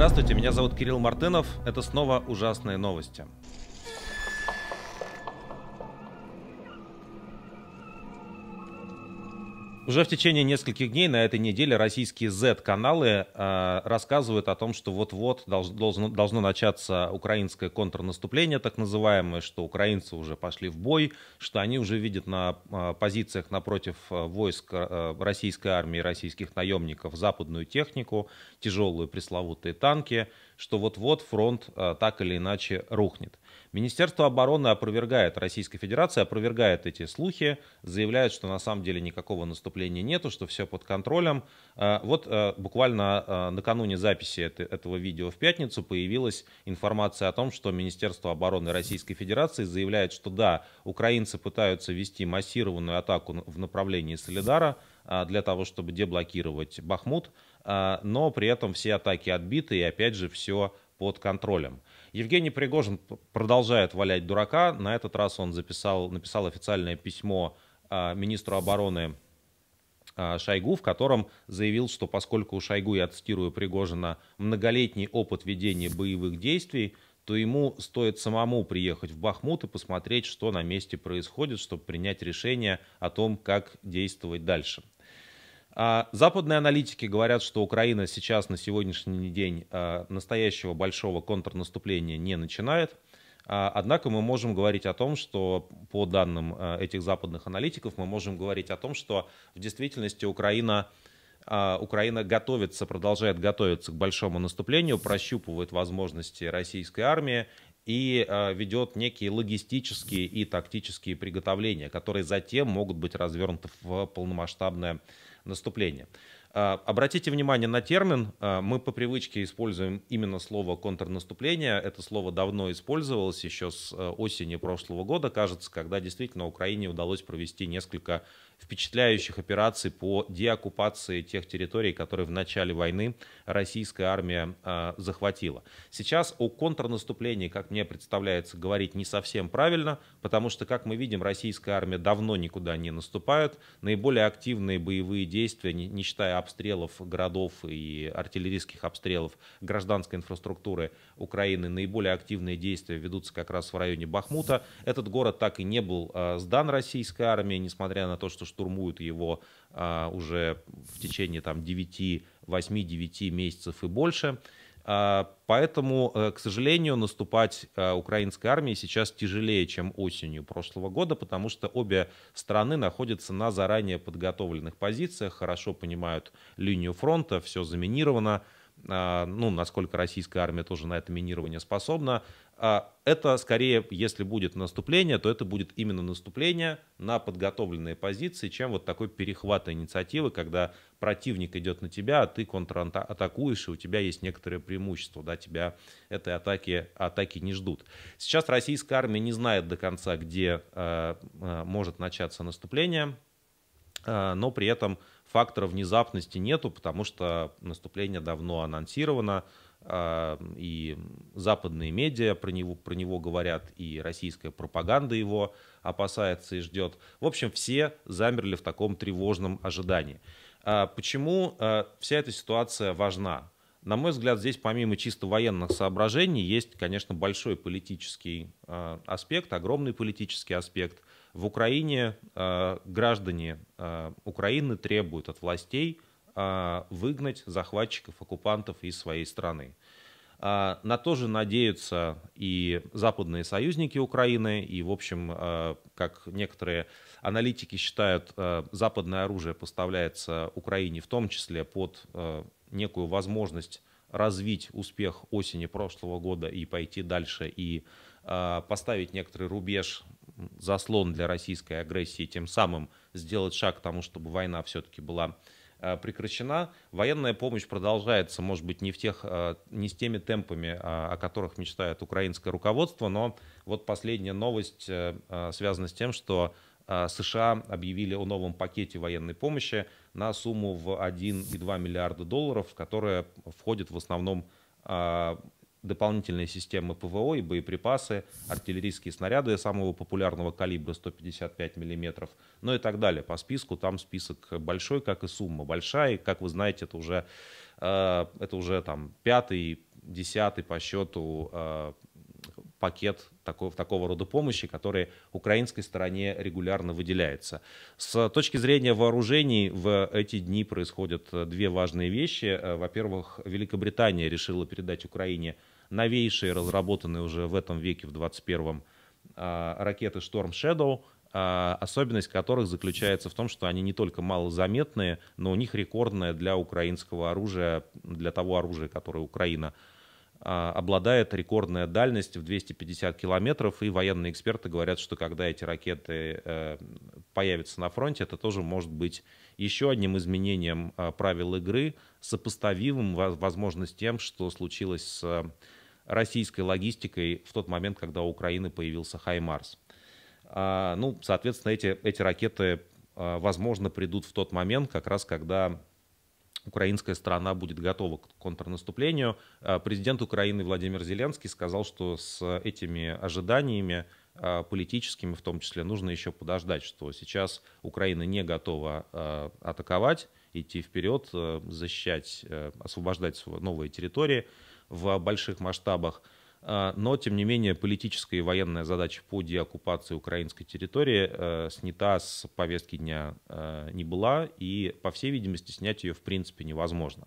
Здравствуйте, меня зовут Кирилл Мартынов. Это снова «Ужасные новости». Уже в течение нескольких дней на этой неделе российские Z-каналы э, рассказывают о том, что вот-вот долж, должно, должно начаться украинское контрнаступление, так называемое, что украинцы уже пошли в бой, что они уже видят на э, позициях напротив э, войск э, российской армии, российских наемников западную технику, тяжелые пресловутые танки, что вот-вот фронт э, так или иначе рухнет. Министерство обороны опровергает, Российская Федерация опровергает эти слухи, заявляет, что на самом деле никакого наступления нету, что все под контролем. Э, вот э, буквально э, накануне записи этого видео в пятницу появилась информация о том, что Министерство обороны Российской Федерации заявляет, что да, украинцы пытаются вести массированную атаку в направлении Солидара, для того, чтобы деблокировать Бахмут, но при этом все атаки отбиты и опять же все под контролем. Евгений Пригожин продолжает валять дурака. На этот раз он записал, написал официальное письмо а, министру обороны а, Шойгу, в котором заявил, что поскольку у Шойгу, я цитирую Пригожина, многолетний опыт ведения боевых действий, то ему стоит самому приехать в Бахмут и посмотреть, что на месте происходит, чтобы принять решение о том, как действовать дальше. А, западные аналитики говорят, что Украина сейчас на сегодняшний день а, настоящего большого контрнаступления не начинает. А, однако мы можем говорить о том, что по данным этих западных аналитиков, мы можем говорить о том, что в действительности Украина, Украина готовится, продолжает готовиться к большому наступлению, прощупывает возможности российской армии и ведет некие логистические и тактические приготовления, которые затем могут быть развернуты в полномасштабное наступления. А, обратите внимание на термин. А, мы по привычке используем именно слово контрнаступление. Это слово давно использовалось еще с э, осени прошлого года, кажется, когда действительно Украине удалось провести несколько впечатляющих операций по деоккупации тех территорий, которые в начале войны российская армия э, захватила. Сейчас о контрнаступлении, как мне представляется, говорить не совсем правильно, потому что, как мы видим, российская армия давно никуда не наступает. Наиболее активные боевые действия, не, не считая обстрелов городов и артиллерийских обстрелов гражданской инфраструктуры Украины, наиболее активные действия ведутся как раз в районе Бахмута. Этот город так и не был э, сдан российской армии, несмотря на то, что штурмуют его а, уже в течение там 9, 8-9 месяцев и больше. А, поэтому, э, к сожалению, наступать э, украинской армии сейчас тяжелее, чем осенью прошлого года, потому что обе страны находятся на заранее подготовленных позициях, хорошо понимают линию фронта, все заминировано, а, ну, насколько российская армия тоже на это минирование способна. А, это скорее, если будет наступление, то это будет именно наступление на подготовленные позиции, чем вот такой перехват инициативы, когда противник идет на тебя, а ты контратакуешь, и у тебя есть некоторое преимущество, да, тебя этой атаки, атаки не ждут. Сейчас российская армия не знает до конца, где э, э может начаться наступление, э, но при этом фактора внезапности нету, потому что наступление давно анонсировано, а, и западные медиа про него, про него говорят, и российская пропаганда его опасается и ждет. В общем, все замерли в таком тревожном ожидании. А, почему а, вся эта ситуация важна? На мой взгляд, здесь помимо чисто военных соображений есть, конечно, большой политический аспект, огромный политический аспект. В Украине граждане Украины требуют от властей а, выгнать захватчиков, оккупантов из своей страны. А, на то же надеются и западные союзники Украины, и, в общем, а, как некоторые аналитики считают, западное оружие поставляется Украине в том числе под некую возможность развить успех осени прошлого года и пойти дальше и поставить некоторый рубеж, заслон для российской агрессии, тем самым сделать шаг к тому, чтобы война все-таки была Э, прекращена. Военная помощь продолжается, может быть, не, в тех, э, не с теми темпами, э, о которых мечтает украинское руководство, но вот последняя новость связана с тем, что США объявили о новом пакете военной помощи на сумму в 1,2 миллиарда долларов, которая входит в основном дополнительные системы ПВО и боеприпасы, артиллерийские снаряды самого популярного калибра 155 мм, ну и так далее. По списку там список большой, как и сумма большая. И, как вы знаете, это уже, э, это уже там пятый, десятый по счету э, пакет такого, такого рода помощи, который украинской стороне регулярно выделяется. С точки зрения вооружений в эти дни происходят э, две важные вещи. Э, во-первых, Великобритания решила передать Украине новейшие, разработанные уже в этом веке, в 21-м, э, ракеты «Шторм Shadow, особенность которых заключается в том, что они не только малозаметные, но у них рекордная для украинского оружия, для того оружия, которое Украина а, обладает рекордная дальность в 250 километров, и военные эксперты говорят, что когда эти ракеты э, появятся на фронте, это тоже может быть еще одним изменением а, правил игры, сопоставимым, возможно, с тем, что случилось с э, российской логистикой в тот момент, когда у Украины появился «Хаймарс». А, ну, соответственно, эти, эти ракеты, возможно, придут в тот момент, как раз когда украинская страна будет готова к контрнаступлению. Э, президент Украины Владимир Зеленский сказал, что с этими ожиданиями э, политическими в том числе нужно еще подождать, что сейчас Украина не готова э, атаковать, идти вперед, защищать, освобождать новые территории в больших масштабах. А, но, тем не менее, политическая и военная задача по деоккупации украинской территории э, снята с повестки дня э, не была, и, по всей видимости, снять ее, в принципе, невозможно.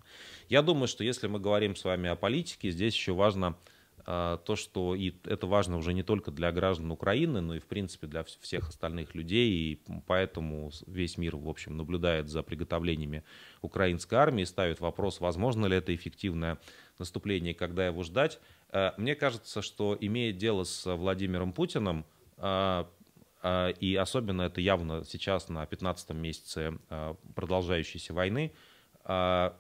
Я думаю, что если мы говорим с вами о политике, здесь еще важно э, то, что и это важно уже не только для граждан Украины, но и, в принципе, для всех остальных людей, и поэтому весь мир, в общем, наблюдает за приготовлениями украинской армии, ставит вопрос, возможно ли это эффективное наступление, когда его ждать. Э, мне кажется, что имея дело с э, Владимиром Путиным, э, и особенно это явно сейчас на 15 месяце продолжающейся войны,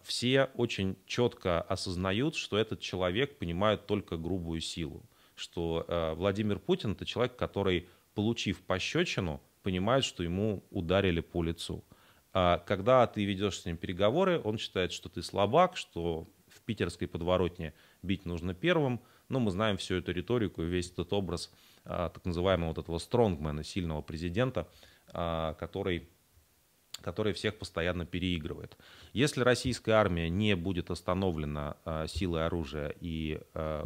все очень четко осознают, что этот человек понимает только грубую силу, что Владимир Путин это человек, который, получив пощечину, понимает, что ему ударили по лицу. Когда ты ведешь с ним переговоры, он считает, что ты слабак, что в питерской подворотне – бить нужно первым. Но мы знаем всю эту риторику и весь этот образ а, так называемого вот этого стронгмена, сильного президента, а, который который всех постоянно переигрывает. Если российская армия не будет остановлена а, силой оружия и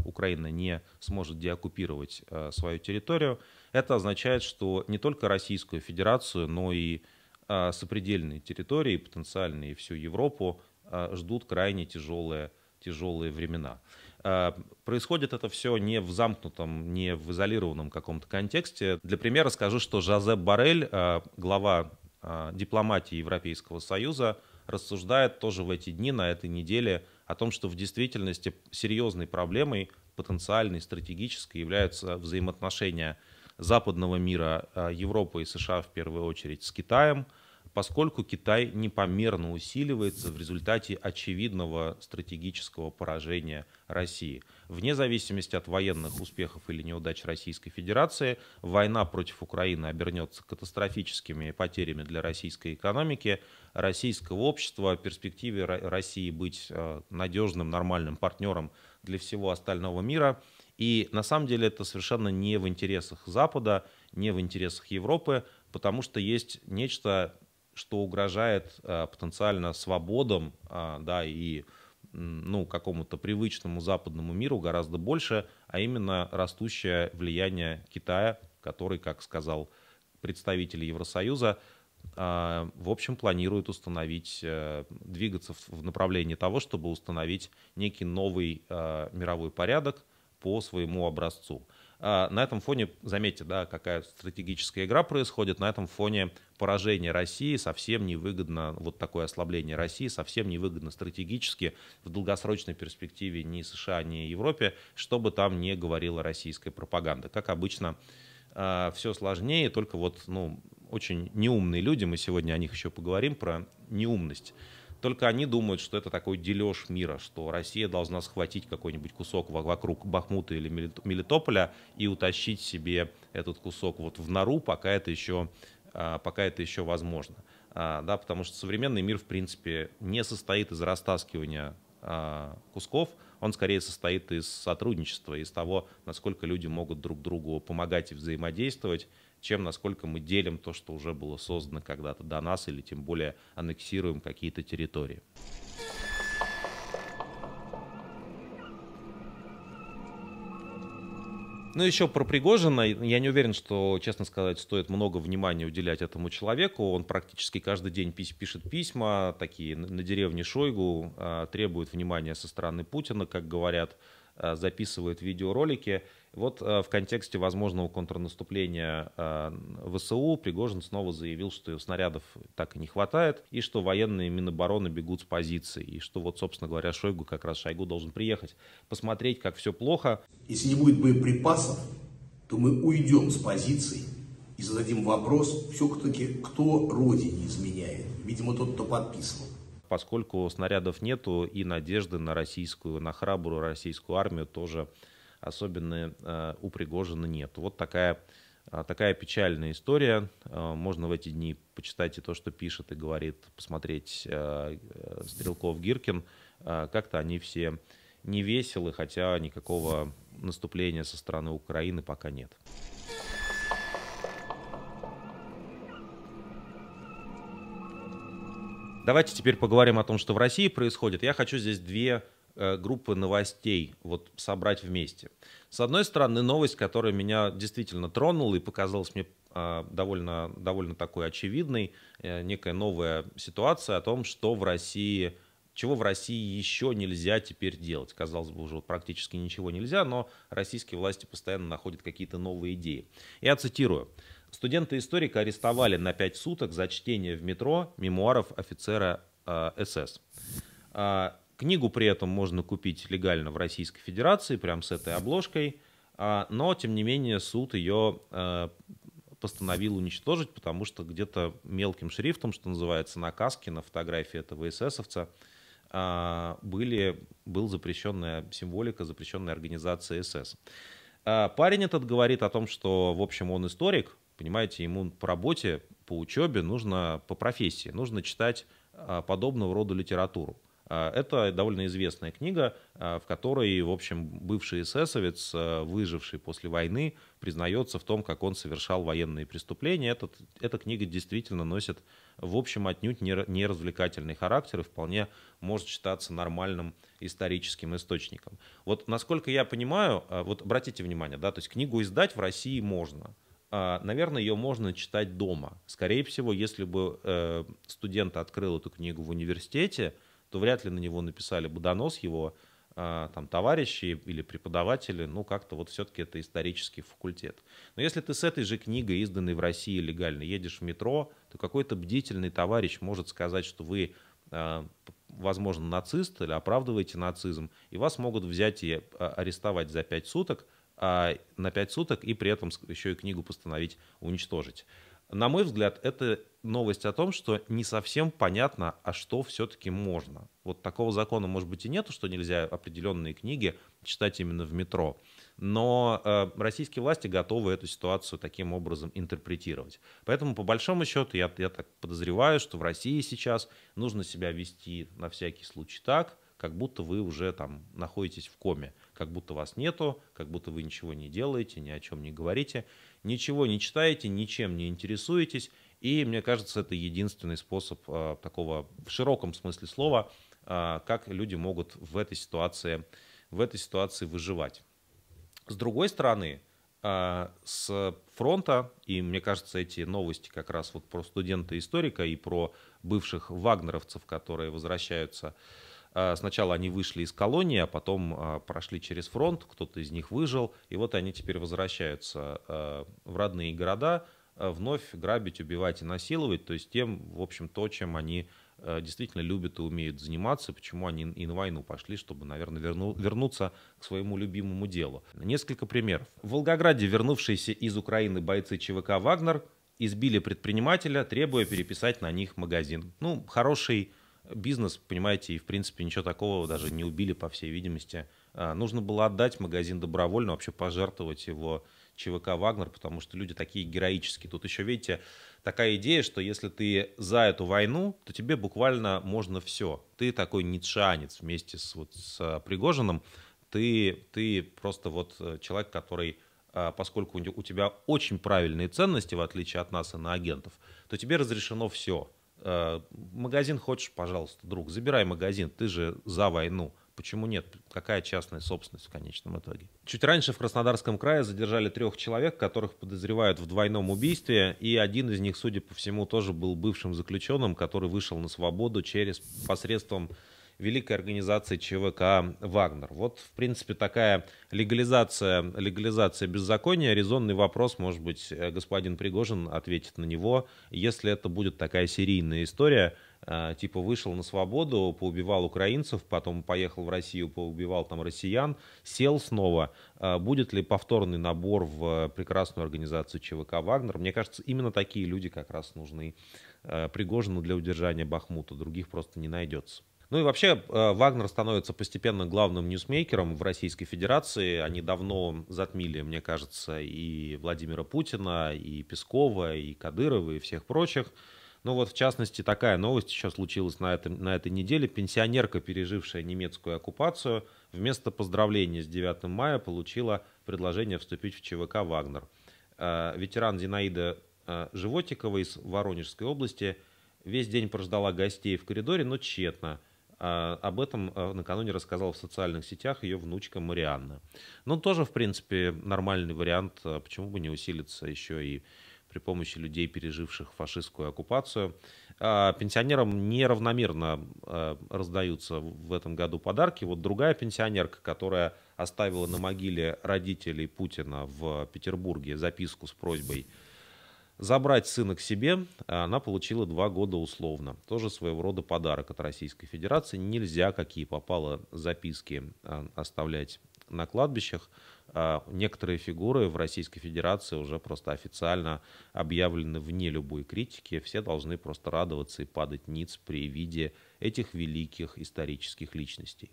Украина не сможет деоккупировать свою территорию, это означает, что не только Российскую Федерацию, но и сопредельные территории, потенциальные всю Европу, ждут крайне тяжелые, тяжелые времена. А, происходит это все не в замкнутом, не в изолированном каком-то контексте. Для примера скажу, что Жозеп Барель, а, глава а, дипломатии Европейского Союза, рассуждает тоже в эти дни, на этой неделе, о том, что в действительности серьезной проблемой, потенциальной, стратегической, являются взаимоотношения западного мира, Европы и США в первую очередь, с Китаем – поскольку Китай непомерно усиливается в результате очевидного стратегического поражения России. Вне зависимости от военных успехов или неудач Российской Федерации, война против Украины обернется катастрофическими потерями для российской экономики, российского общества, перспективе России быть э, надежным, нормальным партнером для всего остального мира. И на самом деле это совершенно не в интересах Запада, не в интересах Европы, потому что есть нечто что угрожает э, потенциально свободам а, да, и ну, какому-то привычному западному миру гораздо больше, а именно растущее влияние Китая, который, как сказал представитель Евросоюза, а, в общем, планирует установить, э, двигаться в направлении того, чтобы установить некий новый э, мировой порядок по своему образцу. А, на этом фоне, заметьте, да, какая стратегическая игра происходит, на этом фоне поражение России совсем невыгодно, вот такое ослабление России совсем невыгодно стратегически в долгосрочной перспективе ни США, ни Европе, что бы там ни говорила российская пропаганда. Как обычно, а, все сложнее, только вот ну, очень неумные люди, мы сегодня о них еще поговорим, про неумность. Только они думают, что это такой дележ мира, что Россия должна схватить какой-нибудь кусок вокруг Бахмута или Мелитополя и утащить себе этот кусок вот в нору, пока это еще а, пока это еще возможно. А, да, потому что современный мир, в принципе, не состоит из растаскивания а, кусков, он скорее состоит из сотрудничества, из того, насколько люди могут друг другу помогать и взаимодействовать, чем насколько мы делим то, что уже было создано когда-то до нас, или тем более аннексируем какие-то территории. Ну, еще про Пригожина. Я не уверен, что, честно сказать, стоит много внимания уделять этому человеку. Он практически каждый день пишет письма, такие на деревне Шойгу, а, требует внимания со стороны Путина, как говорят, а, записывает видеоролики. Вот э, в контексте возможного контрнаступления э, ВСУ Пригожин снова заявил, что снарядов так и не хватает, и что военные Минобороны бегут с позиций, и что вот, собственно говоря, Шойгу, как раз Шойгу должен приехать, посмотреть, как все плохо. Если не будет боеприпасов, то мы уйдем с позиций и зададим вопрос все-таки, кто родине изменяет. Видимо, тот, кто подписывал поскольку снарядов нету и надежды на российскую, на храбрую российскую армию тоже особенно э, у Пригожина нет. Вот такая, э, такая печальная история. Э, можно в эти дни почитать и то, что пишет и говорит, посмотреть э, Стрелков Гиркин. как-то они все не веселы, хотя никакого наступления со стороны Украины пока нет. Давайте теперь поговорим о том, что в России происходит. Я хочу здесь две Э, группы новостей вот собрать вместе. С одной стороны, новость, которая меня действительно тронула и показалась мне а, довольно, довольно такой очевидной, э, некая новая ситуация о том, что в России чего в России еще нельзя теперь делать. Казалось бы, уже практически ничего нельзя, но российские власти постоянно находят какие-то новые идеи. Я цитирую. Студента историка арестовали на 5 суток за чтение в метро мемуаров офицера э, СС. Книгу при этом можно купить легально в Российской Федерации, прямо с этой обложкой, а, но, тем не менее, суд ее э, постановил уничтожить, потому что где-то мелким шрифтом, что называется, на каске, на фотографии этого эсэсовца, а, были, был запрещенная символика, запрещенная организация СС. А, парень этот говорит о том, что, в общем, он историк, понимаете, ему по работе, по учебе нужно, по профессии, нужно читать подобного рода литературу. А, это довольно известная книга, а, в которой, в общем, бывший эсэсовец, а, выживший после войны, признается в том, как он совершал военные преступления. Этот, эта книга действительно носит, в общем, отнюдь не, не развлекательный характер и вполне может считаться нормальным историческим источником. Вот насколько я понимаю, вот обратите внимание, да, то есть книгу издать в России можно – наверное, ее можно читать дома. Скорее всего, если бы э, студент открыл эту книгу в университете, то вряд ли на него написали бы донос его а, там, товарищи или преподаватели, ну, как-то вот все-таки это исторический факультет. Но если ты с этой же книгой, изданной в России легально, едешь в метро, то какой-то бдительный товарищ может сказать, что вы, а, возможно, нацист или оправдываете нацизм, и вас могут взять и а, арестовать за пять суток, на пять суток и при этом еще и книгу постановить уничтожить. На мой взгляд, это новость о том, что не совсем понятно, а что все-таки можно. Вот такого закона, может быть, и нету, что нельзя определенные книги читать именно в метро. Но э, российские власти готовы эту ситуацию таким образом интерпретировать. Поэтому, по большому счету, я, я так подозреваю, что в России сейчас нужно себя вести на всякий случай так, как будто вы уже там находитесь в коме как будто вас нету, как будто вы ничего не делаете, ни о чем не говорите, ничего не читаете, ничем не интересуетесь. И мне кажется, это единственный способ э, такого в широком смысле слова, э, как люди могут в этой ситуации, в этой ситуации выживать. С другой стороны, э, с фронта, и мне кажется, эти новости как раз вот про студента-историка и про бывших вагнеровцев, которые возвращаются э, а, сначала они вышли из колонии, а потом а, прошли через фронт, кто-то из них выжил, и вот они теперь возвращаются а, в родные города, вновь грабить, убивать и насиловать, то есть тем, в общем, то, чем они действительно любят и умеют заниматься, почему они и на войну пошли, чтобы, наверное, верну, вернуться к своему любимому делу. Несколько примеров. В Волгограде вернувшиеся из Украины бойцы ЧВК «Вагнер» избили предпринимателя, требуя переписать на них магазин. Ну, хороший бизнес, понимаете, и в принципе ничего такого даже не убили, по всей видимости. А, нужно было отдать магазин добровольно, вообще пожертвовать его ЧВК «Вагнер», потому что люди такие героические. Тут еще, видите, такая идея, что если ты за эту войну, то тебе буквально можно все. Ты такой ницшанец вместе с, вот, с а, Пригожиным. Ты, ты просто вот э, человек, который а, поскольку у тебя очень правильные ценности, в отличие от нас, иноагентов, то тебе разрешено все Э, магазин хочешь, пожалуйста, друг, забирай магазин, ты же за войну. Почему нет? Какая частная собственность в конечном итоге? Чуть раньше в Краснодарском крае задержали трех человек, которых подозревают в двойном убийстве, и один из них, судя по всему, тоже был бывшим заключенным, который вышел на свободу через посредством великой организации ЧВК «Вагнер». Вот, в принципе, такая легализация, легализация беззакония. Резонный вопрос, может быть, э, господин Пригожин ответит на него, если это будет такая серийная история, э, типа вышел на свободу, поубивал украинцев, потом поехал в Россию, поубивал там россиян, сел снова. Э, будет ли повторный набор в прекрасную организацию ЧВК «Вагнер»? Мне кажется, именно такие люди как раз нужны Пригожину для удержания Бахмута. Других просто не найдется. Ну и вообще э, Вагнер становится постепенно главным ньюсмейкером в Российской Федерации. Они давно затмили, мне кажется, и Владимира Путина, и Пескова, и Кадырова, и всех прочих. Ну вот, в частности, такая новость еще случилась на, этом, на этой неделе. Пенсионерка, пережившая немецкую оккупацию, вместо поздравления с 9 мая получила предложение вступить в ЧВК «Вагнер». Э, ветеран Зинаида э, Животикова из Воронежской области весь день прождала гостей в коридоре, но тщетно – а, об этом а, накануне рассказала в социальных сетях ее внучка Марианна. Ну, тоже, в принципе, нормальный вариант, а почему бы не усилиться еще и при помощи людей, переживших фашистскую оккупацию. Пенсионерам неравномерно раздаются в этом году подарки. Вот другая пенсионерка, которая оставила на могиле родителей Путина в Петербурге записку с просьбой забрать сына к себе а она получила два года условно. Тоже своего рода подарок от Российской Федерации. Нельзя, какие попало записки, а, оставлять на кладбищах. А, некоторые фигуры в Российской Федерации уже просто официально объявлены вне любой критики. Все должны просто радоваться и падать ниц при виде этих великих исторических личностей.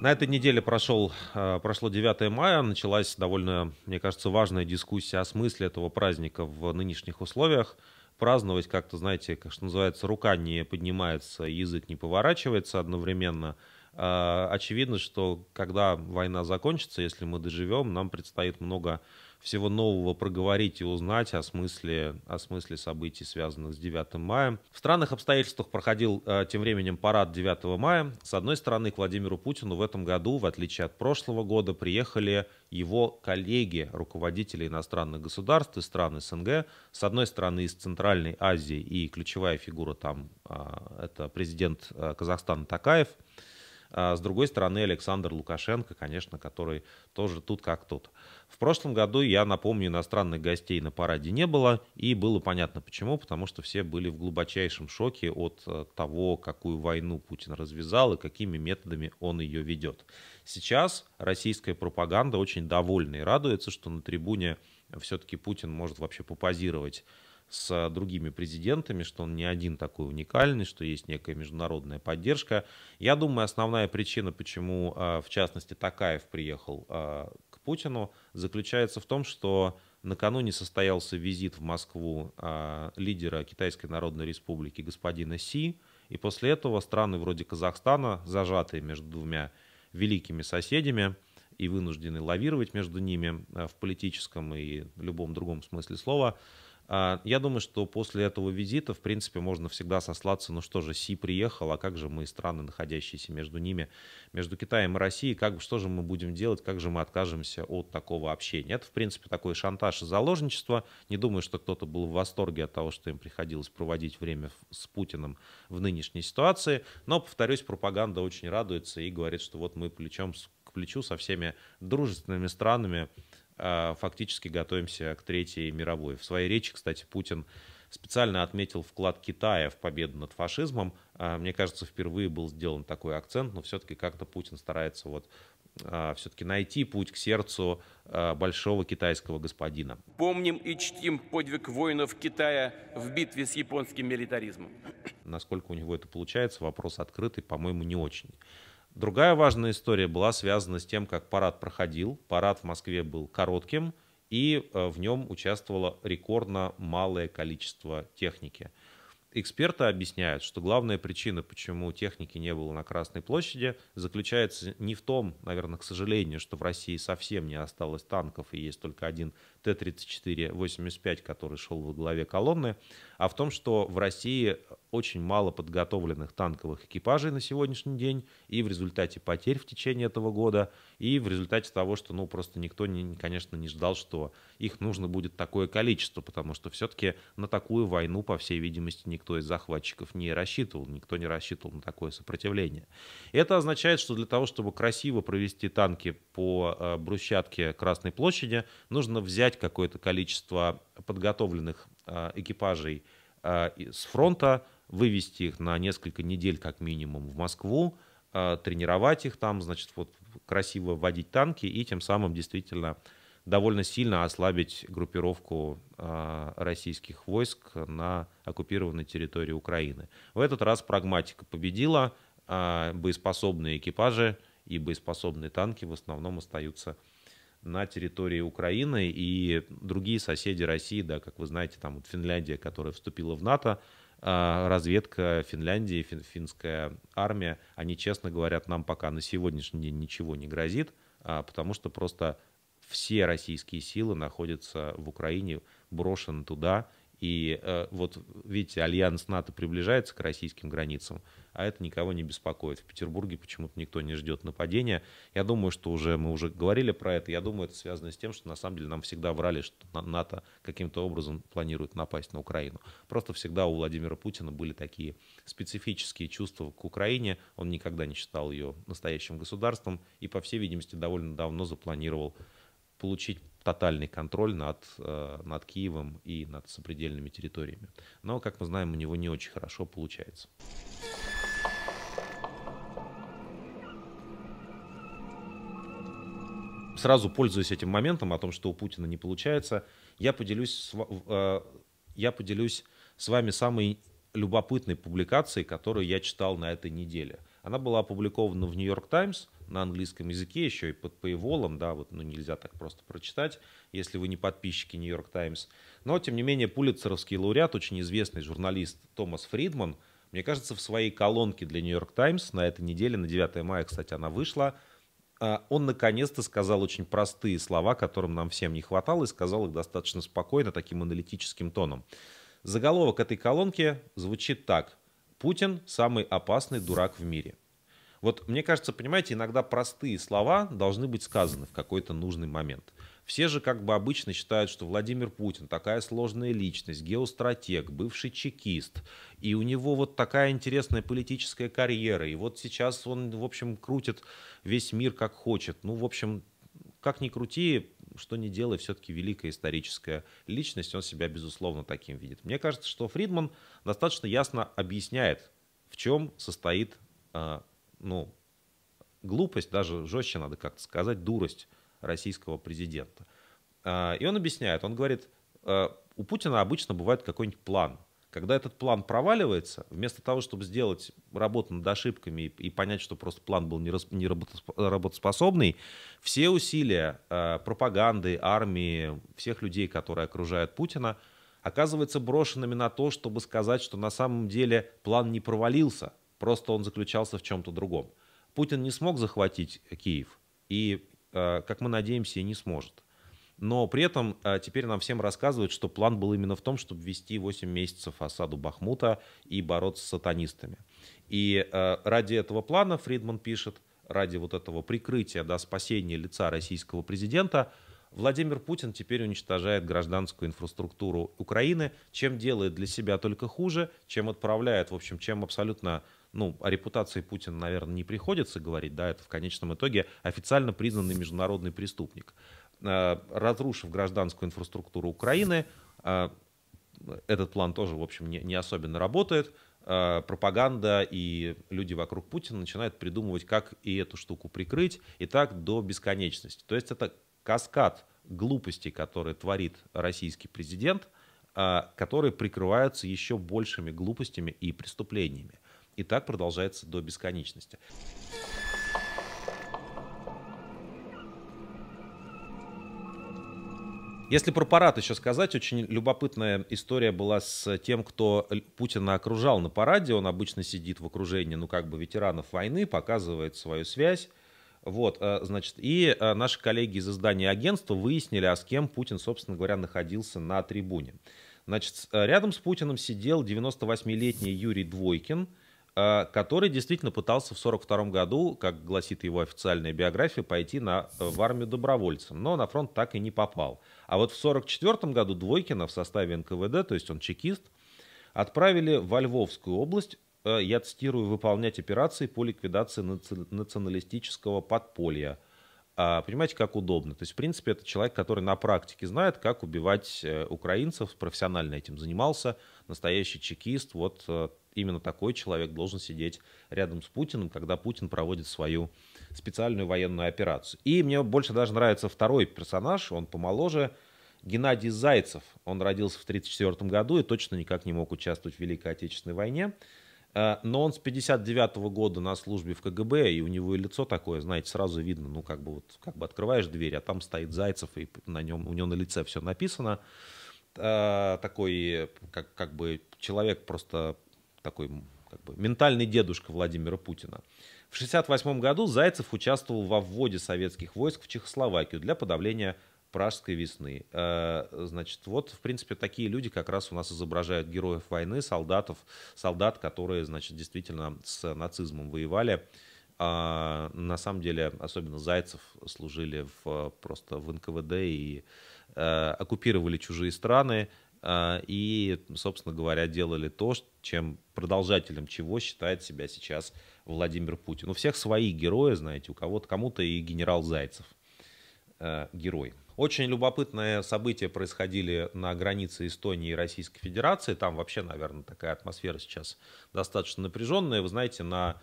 На этой неделе прошел, э, прошло 9 мая, началась довольно, мне кажется, важная дискуссия о смысле этого праздника в нынешних условиях. Праздновать как-то, знаете, как что называется, рука не поднимается, язык не поворачивается одновременно – Э, очевидно, что когда война закончится, если мы доживем, нам предстоит много всего нового проговорить и узнать о смысле, о смысле событий, связанных с 9 мая. В странных обстоятельствах проходил э, тем временем парад 9 мая. С одной стороны, к Владимиру Путину в этом году, в отличие от прошлого года, приехали его коллеги, руководители иностранных государств и стран СНГ. С одной стороны, из Центральной Азии и ключевая фигура там э, это президент Казахстана Такаев – а с другой стороны, Александр Лукашенко, конечно, который тоже тут как тут. В прошлом году, я напомню, иностранных гостей на параде не было, и было понятно почему, потому что все были в глубочайшем шоке от э, того, какую войну Путин развязал и какими методами он ее ведет. Сейчас российская пропаганда очень довольна и радуется, что на трибуне все-таки Путин может вообще попозировать с а, другими президентами, что он не один такой уникальный, что есть некая международная поддержка. Я думаю, основная причина, почему, а, в частности, Такаев приехал а, к Путину, заключается в том, что накануне состоялся визит в Москву лидера Китайской Народной Республики господина Си, и после этого страны вроде Казахстана, зажатые между двумя великими соседями, и вынуждены лавировать между ними в политическом и любом другом смысле слова, а, я думаю, что после этого визита, в принципе, можно всегда сослаться, ну что же, Си приехал, а как же мы, страны, находящиеся между ними, между Китаем и Россией, как, что же мы будем делать, как же мы откажемся от такого общения. Это, в принципе, такой шантаж и заложничество. Не думаю, что кто-то был в восторге от того, что им приходилось проводить время с Путиным в нынешней ситуации. Но, повторюсь, пропаганда очень радуется и говорит, что вот мы плечом к плечу со всеми дружественными странами, а, фактически готовимся к Третьей мировой. В своей речи, кстати, Путин специально отметил вклад Китая в победу над фашизмом. А, мне кажется, впервые был сделан такой акцент, но все-таки как-то Путин старается вот а, все-таки найти путь к сердцу большого китайского господина. Помним и чтим подвиг воинов Китая в битве с японским милитаризмом. Насколько у него это получается, вопрос открытый, по-моему, не очень. Другая важная история была связана с тем, как парад проходил. Парад в Москве был коротким, и э, в нем участвовало рекордно малое количество техники. Эксперты объясняют, что главная причина, почему техники не было на Красной площади, заключается не в том, наверное, к сожалению, что в России совсем не осталось танков и есть только один Т-34-85, который шел во главе колонны, а в том, что в России очень мало подготовленных танковых экипажей на сегодняшний день, и в результате потерь в течение этого года, и в результате того, что, ну, просто никто, не, конечно, не ждал, что их нужно будет такое количество, потому что все-таки на такую войну, по всей видимости, никто из захватчиков не рассчитывал, никто не рассчитывал на такое сопротивление. Это означает, что для того, чтобы красиво провести танки по э, брусчатке Красной площади, нужно взять возвращать какое-то количество подготовленных а, экипажей а, с фронта, вывести их на несколько недель как минимум в Москву, а, тренировать их там, значит, вот красиво вводить танки и тем самым действительно довольно сильно ослабить группировку российских войск на оккупированной территории Украины. В этот раз прагматика победила, боеспособные экипажи и боеспособные танки в основном остаются на территории Украины и другие соседи России, да, как вы знаете, там вот Финляндия, которая вступила в НАТО, а, разведка Финляндии, фин, финская армия, они честно говорят, нам пока на сегодняшний день ничего не грозит, а, потому что просто все российские силы находятся в Украине, брошены туда, и э, вот, видите, альянс НАТО приближается к российским границам, а это никого не беспокоит. В Петербурге почему-то никто не ждет нападения. Я думаю, что уже мы уже говорили про это. Я думаю, это связано с тем, что на самом деле нам всегда врали, что НАТО каким-то образом планирует напасть на Украину. Просто всегда у Владимира Путина были такие специфические чувства к Украине. Он никогда не считал ее настоящим государством и, по всей видимости, довольно давно запланировал получить тотальный контроль над, э, над Киевом и над сопредельными территориями. Но, как мы знаем, у него не очень хорошо получается. Сразу пользуясь этим моментом о том, что у Путина не получается, я поделюсь, э, я поделюсь с вами самой любопытной публикацией, которую я читал на этой неделе. Она была опубликована в «Нью-Йорк Таймс», на английском языке, еще и под пейволом, да, вот, ну, нельзя так просто прочитать, если вы не подписчики Нью-Йорк Таймс. Но, тем не менее, пулитцеровский лауреат, очень известный журналист Томас Фридман, мне кажется, в своей колонке для Нью-Йорк Таймс на этой неделе, на 9 мая, кстати, она вышла, а, он наконец-то сказал очень простые слова, которым нам всем не хватало, и сказал их достаточно спокойно, таким аналитическим тоном. Заголовок этой колонки звучит так. Путин – самый опасный дурак в мире. Вот мне кажется, понимаете, иногда простые слова должны быть сказаны в какой-то нужный момент. Все же как бы обычно считают, что Владимир Путин такая сложная личность, геостратег, бывший чекист, и у него вот такая интересная политическая карьера, и вот сейчас он, в общем, крутит весь мир как хочет. Ну, в общем, как ни крути, что ни делай, все-таки великая историческая личность, он себя, безусловно, таким видит. Мне кажется, что Фридман достаточно ясно объясняет, в чем состоит а, ну, глупость, даже жестче надо как-то сказать, дурость российского президента. А, и он объясняет, он говорит, «А, у Путина обычно бывает какой-нибудь план. Когда этот план проваливается, вместо того, чтобы сделать работу над ошибками и, понять, что просто план был неработоспособный, все усилия а, пропаганды, армии, всех людей, которые окружают Путина, оказываются брошенными на то, чтобы сказать, что на самом деле план не провалился, Просто он заключался в чем-то другом. Путин не смог захватить э, Киев, и, э, как мы надеемся, и не сможет. Но при этом э, теперь нам всем рассказывают, что план был именно в том, чтобы вести 8 месяцев осаду Бахмута и бороться с сатанистами. И ради этого плана, Фридман пишет, ради вот этого прикрытия, да, спасения лица российского президента, Владимир Путин теперь уничтожает гражданскую инфраструктуру Украины, чем делает для себя только хуже, чем отправляет, в общем, чем абсолютно ну, о репутации Путина, наверное, не приходится говорить, да, это в конечном итоге официально признанный международный преступник. Э, разрушив гражданскую инфраструктуру Украины, э, этот план тоже, в общем, не, не особенно работает. Э, пропаганда и люди вокруг Путина начинают придумывать, как и эту штуку прикрыть, и так до бесконечности. То есть это каскад глупостей, которые творит российский президент, которые прикрываются еще большими глупостями и преступлениями. И так продолжается до бесконечности. Если про парад еще сказать, очень любопытная история была с тем, кто Путина окружал на параде. Он обычно сидит в окружении, ну, как бы ветеранов войны, показывает свою связь. Вот, э, значит, и э, наши коллеги из издания агентства выяснили, а с кем Путин, собственно говоря, находился на трибуне. Значит, э, рядом с Путиным сидел 98-летний Юрий Двойкин – Э, который действительно пытался в 1942 году, как гласит его официальная биография, пойти на, э, в армию добровольцем, но на фронт так и не попал. А вот в 1944 году Двойкина в составе НКВД, то есть он чекист, отправили во Львовскую область, э, я цитирую, выполнять операции по ликвидации националистического подполья. А, понимаете, как удобно. То есть, в принципе, это человек, который на практике знает, как убивать украинцев, профессионально этим занимался – настоящий чекист, вот э, именно такой человек должен сидеть рядом с Путиным, когда Путин проводит свою специальную военную операцию. И мне больше даже нравится второй персонаж, он помоложе, Геннадий Зайцев. Он родился в 1934 году и точно никак не мог участвовать в Великой Отечественной войне. Э, но он с 59 года на службе в КГБ, и у него и лицо такое, знаете, сразу видно, ну как бы вот, как бы открываешь дверь, а там стоит Зайцев, и на нем, у него на лице все написано. А, такой, как, как бы человек просто такой как бы, ментальный дедушка Владимира Путина. В 1968 году Зайцев участвовал во вводе советских войск в Чехословакию для подавления Пражской весны. А, значит, вот, в принципе, такие люди как раз у нас изображают героев войны, солдатов, солдат, которые, значит, действительно с нацизмом воевали. Э, на самом деле, особенно Зайцев служили в, просто в НКВД и Э, оккупировали чужие страны э, и, собственно говоря, делали то, чем продолжателем чего считает себя сейчас Владимир Путин. У всех свои герои, знаете, у кого-то кому-то и генерал Зайцев э, герой. Очень любопытное событие происходили на границе Эстонии и Российской Федерации. Там вообще, наверное, такая атмосфера сейчас достаточно напряженная. Вы знаете, на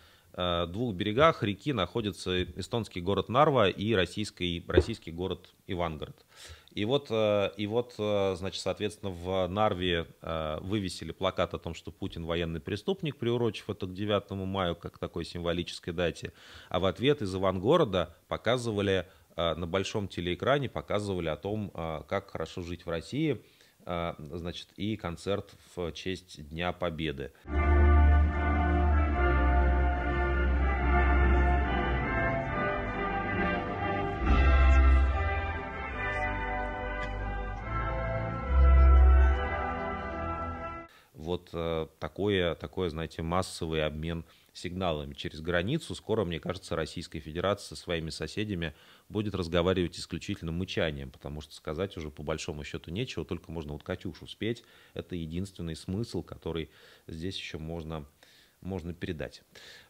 двух берегах реки находится эстонский город Нарва и российский, российский город Ивангород. И вот, э, и вот, э, значит, соответственно, в Нарве э, вывесили плакат о том, что Путин военный преступник, приурочив это к 9 мая, как такой символической дате. А в ответ из Ивангорода показывали на большом телеэкране, показывали о том, как хорошо жить в России, значит, и концерт в честь Дня Победы. вот э, такое, такое, знаете, массовый обмен сигналами через границу. Скоро, мне кажется, Российская Федерация со своими соседями будет разговаривать исключительно мычанием, потому что сказать уже по большому счету нечего, только можно вот Катюшу спеть. Это единственный смысл, который здесь еще можно можно передать.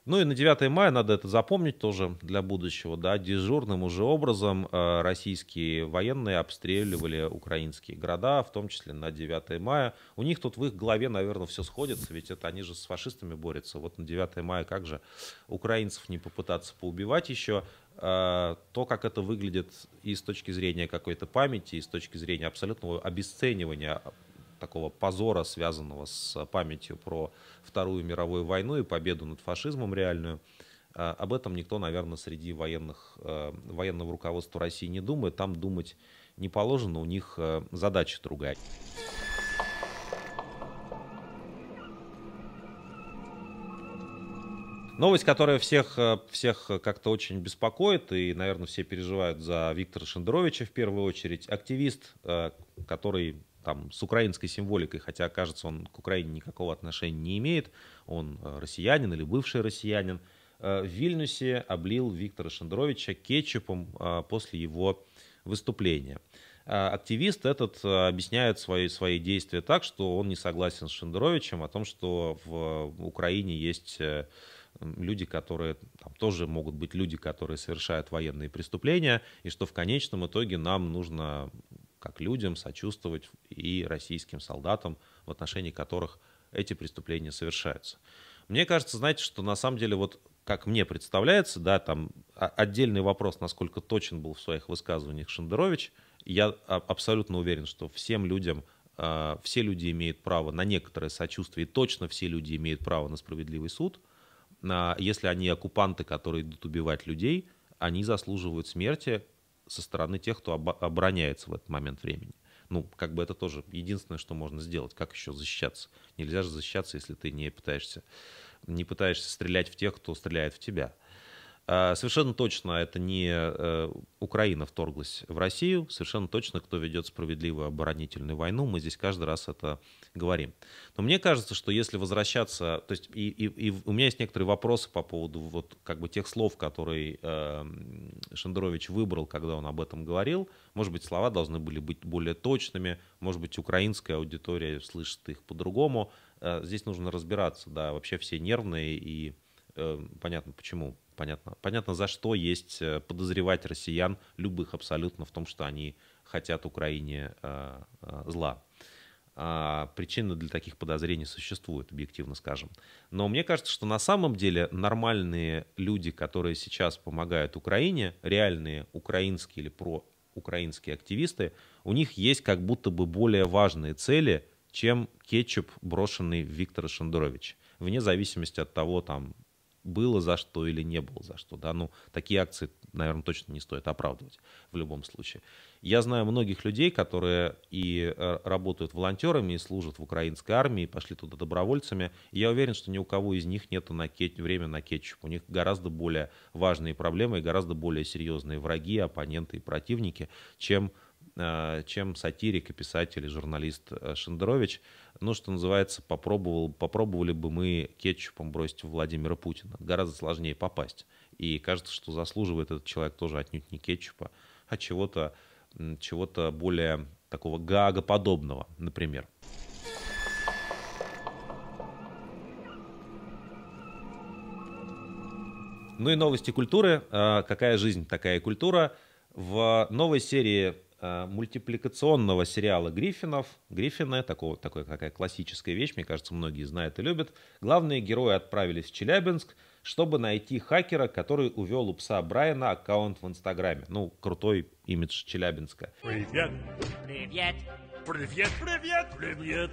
Ну и на 9 мая надо это запомнить тоже для будущего. Да, дежурным уже образом э, российские военные обстреливали украинские города, в том числе на 9 мая. У них тут в их голове, наверное, все сходится, ведь это они же с фашистами борются. Вот на 9 мая как же украинцев не попытаться поубивать еще. Э, то, как это выглядит и с точки зрения какой-то памяти, и с точки зрения абсолютного обесценивания такого позора, связанного с памятью про Вторую мировую войну и победу над фашизмом реальную, а, об этом никто, наверное, среди военных, э, военного руководства России не думает. Там думать не положено, у них э, задача другая. Новость, которая всех, э, всех как-то очень беспокоит, и, наверное, все переживают за Виктора Шендеровича в первую очередь. Активист, который там, с украинской символикой, хотя, кажется, он к Украине никакого отношения не имеет, он э, россиянин или бывший россиянин, э, в Вильнюсе облил Виктора Шендеровича кетчупом э, после его выступления. Активист этот объясняет свои, свои действия так, что он не согласен с Шендеровичем о том, что в Украине есть люди, которые там, тоже могут быть люди, которые совершают военные преступления, и что в конечном итоге нам нужно как людям сочувствовать и российским солдатам, в отношении которых эти преступления совершаются. Мне кажется, знаете, что на самом деле вот как мне представляется, да, там а, отдельный вопрос, насколько точен был в своих высказываниях Шендерович, я а, абсолютно уверен, что всем людям, а, все люди имеют право на некоторое сочувствие, и точно все люди имеют право на справедливый суд, если они оккупанты, которые идут убивать людей, они заслуживают смерти, со стороны тех, кто обороняется в этот момент времени. Ну, как бы это тоже единственное, что можно сделать. Как еще защищаться? Нельзя же защищаться, если ты не пытаешься, не пытаешься стрелять в тех, кто стреляет в тебя. А, совершенно точно это не э, Украина вторглась в Россию, совершенно точно кто ведет справедливую оборонительную войну, мы здесь каждый раз это говорим. Но мне кажется, что если возвращаться, то есть и, и, и у меня есть некоторые вопросы по поводу вот как бы тех слов, которые э, Шендерович выбрал, когда он об этом говорил. Может быть, слова должны были быть более точными, может быть, украинская аудитория слышит их по-другому. Э, здесь нужно разбираться, да, вообще все нервные и э, понятно почему понятно. Понятно, за что есть э, подозревать россиян, любых абсолютно, в том, что они хотят Украине э, э, зла. А, причины для таких подозрений существуют, объективно скажем. Но мне кажется, что на самом деле нормальные люди, которые сейчас помогают Украине, реальные украинские или проукраинские активисты, у них есть как будто бы более важные цели, чем кетчуп, брошенный в Виктора Шендеровича вне зависимости от того, там, было за что или не было за что. Да? Ну, такие акции, наверное, точно не стоит оправдывать в любом случае. Я знаю многих людей, которые и э, работают волонтерами, и служат в украинской армии, и пошли туда добровольцами. И я уверен, что ни у кого из них нет на кет время на кетчуп. У них гораздо более важные проблемы и гораздо более серьезные враги, оппоненты и противники, чем э, чем сатирик и писатель и журналист э, Шендерович ну, что называется, попробовал, попробовали бы мы кетчупом бросить в Владимира Путина. Гораздо сложнее попасть. И кажется, что заслуживает этот человек тоже отнюдь не кетчупа, а чего-то чего, -то, более такого гагоподобного, например. Ну и новости культуры. А, какая жизнь, такая и культура. В новой серии Э, мультипликационного сериала Гриффинов, Гриффины, такого, такой, такая классическая вещь, мне кажется, многие знают и любят, главные герои отправились в Челябинск, чтобы найти хакера, который увел у пса Брайана аккаунт в Инстаграме. Ну, крутой имидж Челябинска. Привет! Привет! Привет! Привет! Привет!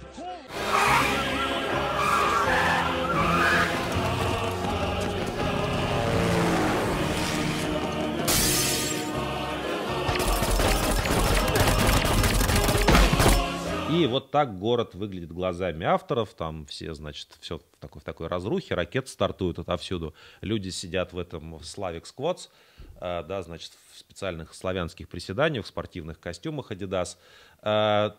И вот так город выглядит глазами авторов. Там все, значит, все в такой, в такой разрухе. Ракеты стартуют отовсюду. Люди сидят в этом в Slavic Squats, э, да, значит, в специальных славянских приседаниях, в спортивных костюмах Adidas. Э,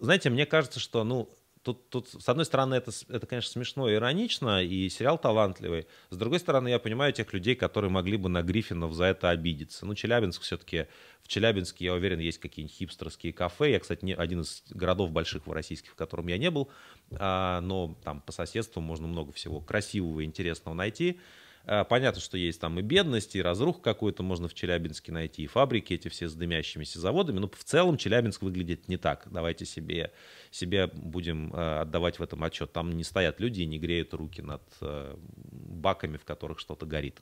знаете, мне кажется, что, ну, тут, тут, с одной стороны, это, это, конечно, смешно и иронично, и сериал талантливый. С другой стороны, я понимаю тех людей, которые могли бы на Гриффинов за это обидеться. Ну, Челябинск все-таки, в Челябинске, я уверен, есть какие-нибудь хипстерские кафе. Я, кстати, не, один из городов больших в российских, в котором я не был, а, но там по соседству можно много всего красивого и интересного найти. Э, понятно, что есть там и бедность, и разрух какую-то можно в Челябинске найти, и фабрики эти все с дымящимися заводами. Но в целом Челябинск выглядит не так. Давайте себе, себе будем э, отдавать в этом отчет. Там не стоят люди и не греют руки над э, баками, в которых что-то горит.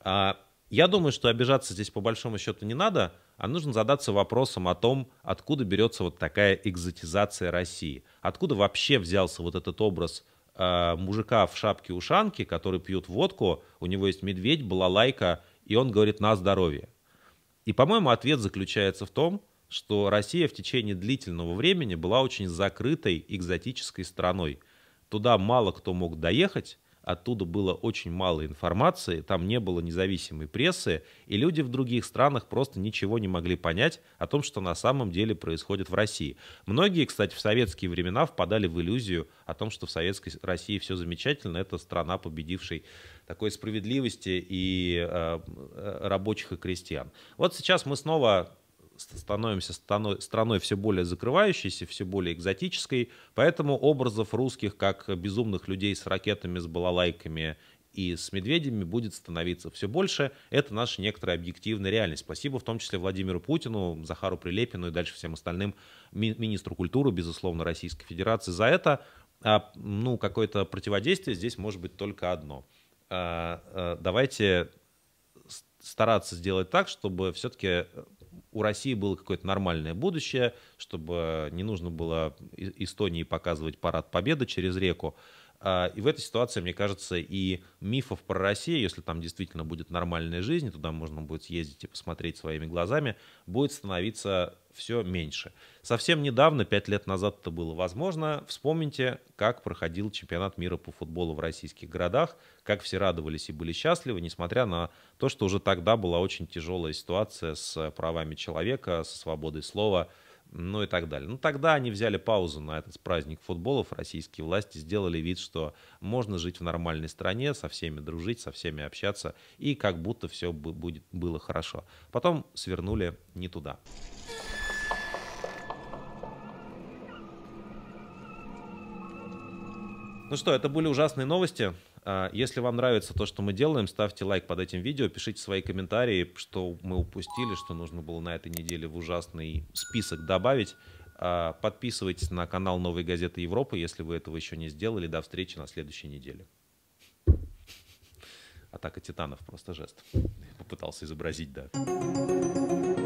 А, я думаю, что обижаться здесь по большому счету не надо, а нужно задаться вопросом о том, откуда берется вот такая экзотизация России. Откуда вообще взялся вот этот образ Э, мужика в шапке ушанки, который пьет водку, у него есть медведь, балалайка, и он говорит «на здоровье». И, по-моему, ответ заключается в том, что Россия в течение длительного времени была очень закрытой экзотической страной. Туда мало кто мог доехать, оттуда было очень мало информации, там не было независимой прессы, и люди в других странах просто ничего не могли понять о том, что на самом деле происходит в России. Многие, кстати, в советские времена впадали в иллюзию о том, что в советской России все замечательно, это страна, победившей такой справедливости и э, э рабочих и крестьян. Вот сейчас мы снова становимся страной, все более закрывающейся, все более экзотической, поэтому образов русских как безумных людей с ракетами, с балалайками и с медведями будет становиться все больше. Это наша некоторая объективная реальность. Спасибо в том числе Владимиру Путину, Захару Прилепину и дальше всем остальным ми министру культуры, безусловно, Российской Федерации за это. А, ну, какое-то противодействие здесь может быть только одно. А, а, давайте стараться сделать так, чтобы все-таки у России было какое-то нормальное будущее, чтобы не нужно было Эстонии показывать парад победы через реку. А, и в этой ситуации, мне кажется, и мифов про Россию, если там действительно будет нормальная жизнь, туда можно будет съездить и посмотреть своими глазами, будет становиться все меньше. Совсем недавно, пять лет назад это было возможно, вспомните, как проходил чемпионат мира по футболу в российских городах, как все радовались и были счастливы, несмотря на то, что уже тогда была очень тяжелая ситуация с правами человека, со свободой слова, ну и так далее. Но ну, тогда они взяли паузу на этот праздник футболов, российские власти сделали вид, что можно жить в нормальной стране, со всеми дружить, со всеми общаться, и как будто все будет, было хорошо. Потом свернули не туда. Ну что, это были ужасные новости. А, если вам нравится то, что мы делаем, ставьте лайк под этим видео, пишите свои комментарии, что мы упустили, что нужно было на этой неделе в ужасный список добавить. А, подписывайтесь на канал Новой газеты Европы, если вы этого еще не сделали. До встречи на следующей неделе. Атака титанов, просто жест. Попытался изобразить, да.